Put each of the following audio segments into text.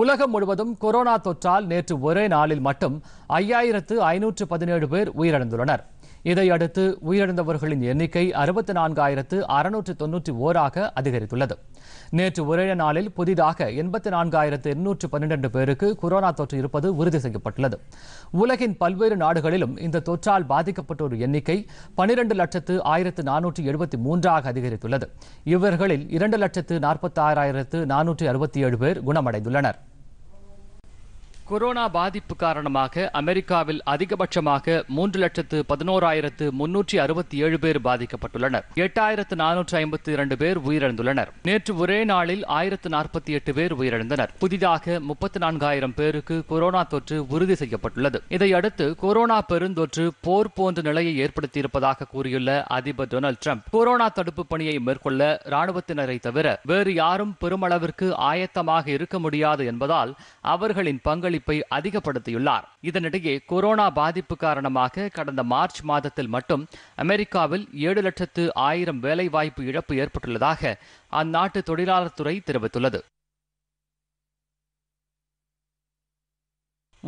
உலகம் முழுவதும் கொரோனா தொற்றால் நேற்று ஒரே நாளில் மட்டும் ஐயாயிரத்து ஐநூற்று பதினேழு பேர் உயிரிழந்துள்ளனர் இதையடுத்து உயிரிழந்தவர்களின் எண்ணிக்கை அறுபத்தி நான்காயிரத்து அறுநூற்று தொன்னூற்றி ஓராக அதிகரித்துள்ளது நேற்று ஒரே நாளில் புதிதாக எண்பத்தி நான்காயிரத்து எண்ணூற்று பன்னிரண்டு பேருக்கு கொரோனா தொற்று இருப்பது உறுதி செய்யப்பட்டுள்ளது உலகின் பல்வேறு நாடுகளிலும் இந்த தொற்றால் பாதிக்கப்பட்டோர் எண்ணிக்கை பனிரெண்டு லட்சத்து ஆயிரத்து நானூற்றி எழுபத்தி மூன்றாக அதிகரித்துள்ளது இவர்களில் இரண்டு லட்சத்து நாற்பத்தாறாயிரத்து நானூற்றி அறுபத்தி ஏழு பேர் குணமடைந்துள்ளனர் கொரோனா பாதிப்பு காரணமாக அமெரிக்காவில் அதிகபட்சமாக மூன்று லட்சத்து பதினோராயிரத்து முன்னூற்றி அறுபத்தி ஏழு பேர் பாதிக்கப்பட்டுள்ளனர் எட்டாயிரத்து நானூற்றி ஐம்பத்தி இரண்டு பேர் உயிரிழந்துள்ளனர் நேற்று ஒரே நாளில் ஆயிரத்து நாற்பத்தி எட்டு பேர் உயிரிழந்தனர் புதிதாக முப்பத்தி நான்காயிரம் பேருக்கு கொரோனா தொற்று உறுதி செய்யப்பட்டுள்ளது இதையடுத்து கொரோனா பெருந்தொற்று போர் போன்ற நிலையை ஏற்படுத்தியிருப்பதாக கூறியுள்ள அதிபர் டொனால்டு ட்ரம்ப் கொரோனா தடுப்பு பணியை மேற்கொள்ள ராணுவத்தினரை தவிர வேறு யாரும் பெருமளவிற்கு ஆயத்தமாக இருக்க முடியாது என்பதால் அவர்களின் பங்களிப்பு பாதிப்பை அதிகப்படுத்தியுள்ளார் இதனிடையே கொரோனா பாதிப்பு காரணமாக கடந்த மார்ச் மாதத்தில் மட்டும் அமெரிக்காவில் ஏழு லட்சத்து ஆயிரம் வேலைவாய்ப்பு இழப்பு ஏற்பட்டுள்ளதாக அந்நாட்டு தொழிலாளர் துறை தெரிவித்துள்ளது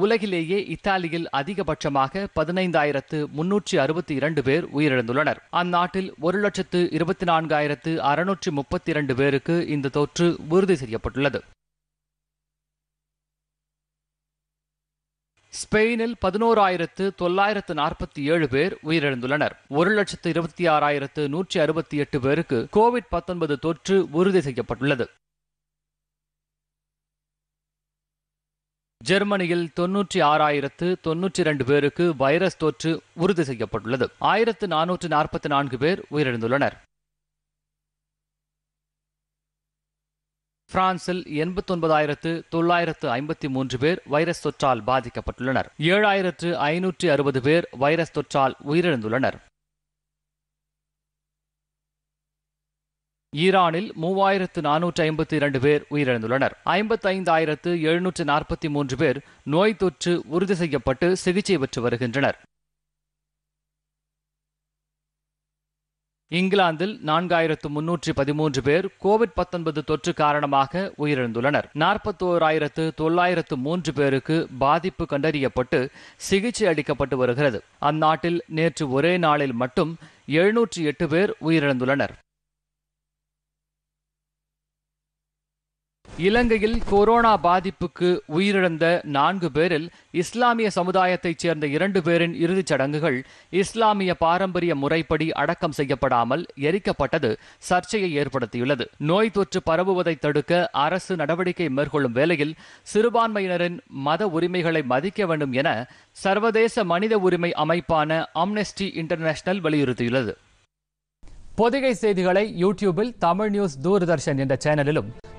உலகிலேயே இத்தாலியில் அதிகபட்சமாக பதினைந்தாயிரத்து முன்னூற்றி அறுபத்தி இரண்டு பேர் உயிரிழந்துள்ளனர் அந்நாட்டில் ஒரு லட்சத்து இருபத்தி நான்காயிரத்து அறுநூற்றி முப்பத்தி இரண்டு பேருக்கு இந்த தொற்று உறுதி செய்யப்பட்டுள்ளது ஸ்பெயினில் பதினோராயிரத்து தொள்ளாயிரத்து நாற்பத்தி ஏழு பேர் உயிரிழந்துள்ளனர் ஒரு லட்சத்து இருபத்தி ஆறாயிரத்து நூற்றி அறுபத்தி எட்டு பேருக்கு கோவிட் பத்தொன்பது தொற்று உறுதி செய்யப்பட்டுள்ளது ஜெர்மனியில் தொன்னூற்றி ஆறாயிரத்து தொன்னூற்றி இரண்டு பேருக்கு வைரஸ் தொற்று உறுதி செய்யப்பட்டுள்ளது ஆயிரத்து நானூற்று நாற்பத்தி நான்கு பேர் உயிரிழந்துள்ளனர் பிரான்சில் எண்பத்தொன்பதாயிரத்து தொள்ளாயிரத்து ஐம்பத்தி மூன்று பேர் வைரஸ் தொற்றால் பாதிக்கப்பட்டுள்ளனர் ஏழாயிரத்து ஐநூற்றி அறுபது பேர் வைரஸ் தொற்றால் உயிரிழந்துள்ளனர் ஈரானில் மூவாயிரத்து நானூற்று ஐம்பத்தி இரண்டு பேர் உயிரிழந்துள்ளனர் ஐந்தாயிரத்து எழுநூற்று நாற்பத்தி மூன்று பேர் நோய் தொற்று உறுதி செய்யப்பட்டு சிகிச்சை பெற்று வருகின்றனர் இங்கிலாந்தில் நான்காயிரத்து முன்னூற்றி பதிமூன்று பேர் கோவிட் பத்தொன்பது தொற்று காரணமாக உயிரிழந்துள்ளனர் நாற்பத்தோராயிரத்து தொள்ளாயிரத்து மூன்று பேருக்கு பாதிப்பு கண்டறியப்பட்டு சிகிச்சை அளிக்கப்பட்டு வருகிறது அந்நாட்டில் நேற்று ஒரே நாளில் மட்டும் எழுநூற்றி எட்டு பேர் உயிரிழந்துள்ளனர் இலங்கையில் கொரோனா பாதிப்புக்கு உயிரிழந்த நான்கு பேரில் இஸ்லாமிய சமுதாயத்தைச் சேர்ந்த இரண்டு பேரின் இறுதிச் சடங்குகள் இஸ்லாமிய பாரம்பரிய முறைப்படி அடக்கம் செய்யப்படாமல் எரிக்கப்பட்டது சர்ச்சையை ஏற்படுத்தியுள்ளது நோய் தொற்று பரவுவதை தடுக்க அரசு நடவடிக்கை மேற்கொள்ளும் வேளையில் சிறுபான்மையினரின் மத உரிமைகளை மதிக்க வேண்டும் என சர்வதேச மனித உரிமை அமைப்பான அம்னெஸ்டி இன்டர்நேஷனல் வலியுறுத்தியுள்ளது பொதிகை செய்திகளை யூடியூபில் தமிழ் நியூஸ் தூர்தர்ஷன் என்ற சேனலிலும்